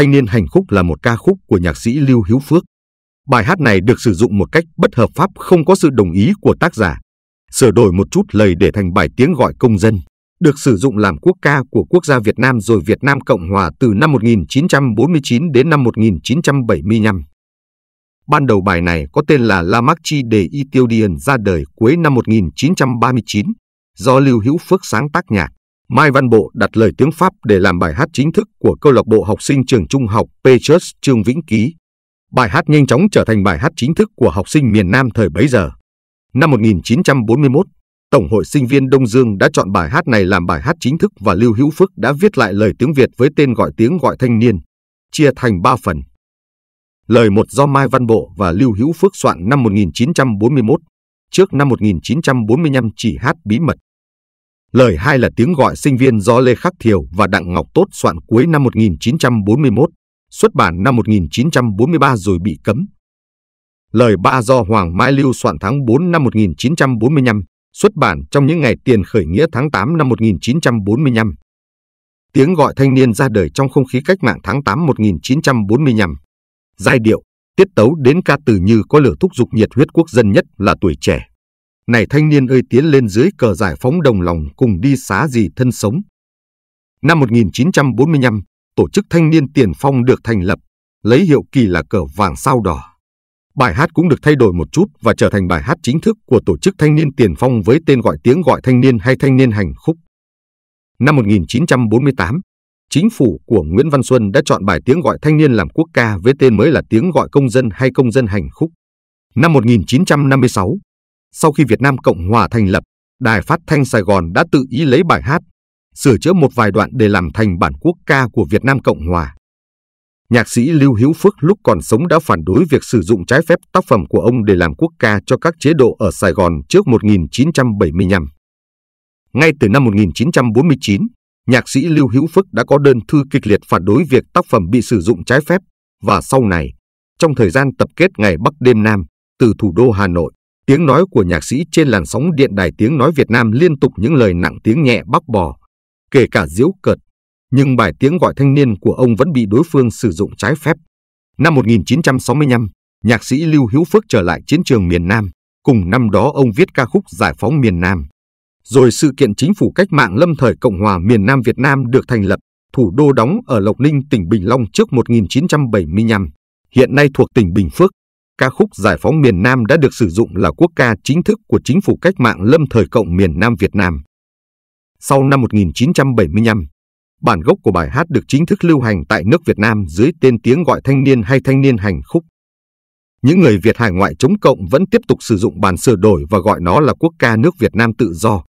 Thanh niên hành khúc là một ca khúc của nhạc sĩ Lưu Hiếu Phước. Bài hát này được sử dụng một cách bất hợp pháp không có sự đồng ý của tác giả, sửa đổi một chút lời để thành bài tiếng gọi công dân, được sử dụng làm quốc ca của quốc gia Việt Nam rồi Việt Nam Cộng Hòa từ năm 1949 đến năm 1975. Ban đầu bài này có tên là La Marche de Ethiopian ra đời cuối năm 1939 do Lưu Hữu Phước sáng tác nhạc. Mai Văn Bộ đặt lời tiếng Pháp để làm bài hát chính thức của câu lạc bộ học sinh trường trung học Petrus Trương Vĩnh Ký. Bài hát nhanh chóng trở thành bài hát chính thức của học sinh miền Nam thời bấy giờ. Năm 1941, Tổng hội sinh viên Đông Dương đã chọn bài hát này làm bài hát chính thức và Lưu Hữu Phước đã viết lại lời tiếng Việt với tên gọi tiếng gọi thanh niên, chia thành 3 phần. Lời một do Mai Văn Bộ và Lưu Hữu Phước soạn năm 1941, trước năm 1945 chỉ hát bí mật. Lời hai là tiếng gọi sinh viên do Lê Khắc Thiều và Đặng Ngọc Tốt soạn cuối năm 1941, xuất bản năm 1943 rồi bị cấm. Lời ba do Hoàng Mai Lưu soạn tháng 4 năm 1945, xuất bản trong những ngày tiền khởi nghĩa tháng 8 năm 1945. Tiếng gọi thanh niên ra đời trong không khí cách mạng tháng 8 1945. Giai điệu, tiết tấu đến ca từ như có lửa thúc dục nhiệt huyết quốc dân nhất là tuổi trẻ. Này thanh niên ơi tiến lên dưới cờ giải phóng đồng lòng cùng đi xá gì thân sống. Năm 1945, tổ chức thanh niên tiền phong được thành lập, lấy hiệu kỳ là cờ vàng sao đỏ. Bài hát cũng được thay đổi một chút và trở thành bài hát chính thức của tổ chức thanh niên tiền phong với tên gọi tiếng gọi thanh niên hay thanh niên hành khúc. Năm 1948, chính phủ của Nguyễn Văn Xuân đã chọn bài tiếng gọi thanh niên làm quốc ca với tên mới là tiếng gọi công dân hay công dân hành khúc. Năm 1956, sau khi Việt Nam Cộng Hòa thành lập, Đài Phát Thanh Sài Gòn đã tự ý lấy bài hát, sửa chữa một vài đoạn để làm thành bản quốc ca của Việt Nam Cộng Hòa. Nhạc sĩ Lưu Hữu Phước lúc còn sống đã phản đối việc sử dụng trái phép tác phẩm của ông để làm quốc ca cho các chế độ ở Sài Gòn trước 1975. Ngay từ năm 1949, nhạc sĩ Lưu Hữu Phước đã có đơn thư kịch liệt phản đối việc tác phẩm bị sử dụng trái phép và sau này, trong thời gian tập kết ngày Bắc đêm Nam từ thủ đô Hà Nội, tiếng nói của nhạc sĩ trên làn sóng điện đài tiếng nói Việt Nam liên tục những lời nặng tiếng nhẹ bắp bò, kể cả diễu cợt. Nhưng bài tiếng gọi thanh niên của ông vẫn bị đối phương sử dụng trái phép. Năm 1965, nhạc sĩ Lưu Hữu Phước trở lại chiến trường miền Nam. Cùng năm đó ông viết ca khúc Giải phóng miền Nam. Rồi sự kiện chính phủ cách mạng lâm thời Cộng hòa miền Nam Việt Nam được thành lập, thủ đô đóng ở Lộc Ninh, tỉnh Bình Long trước 1975, hiện nay thuộc tỉnh Bình Phước ca khúc Giải phóng miền Nam đã được sử dụng là quốc ca chính thức của chính phủ cách mạng lâm thời cộng miền Nam Việt Nam. Sau năm 1975, bản gốc của bài hát được chính thức lưu hành tại nước Việt Nam dưới tên tiếng gọi thanh niên hay thanh niên hành khúc. Những người Việt hải ngoại chống cộng vẫn tiếp tục sử dụng bản sửa đổi và gọi nó là quốc ca nước Việt Nam tự do.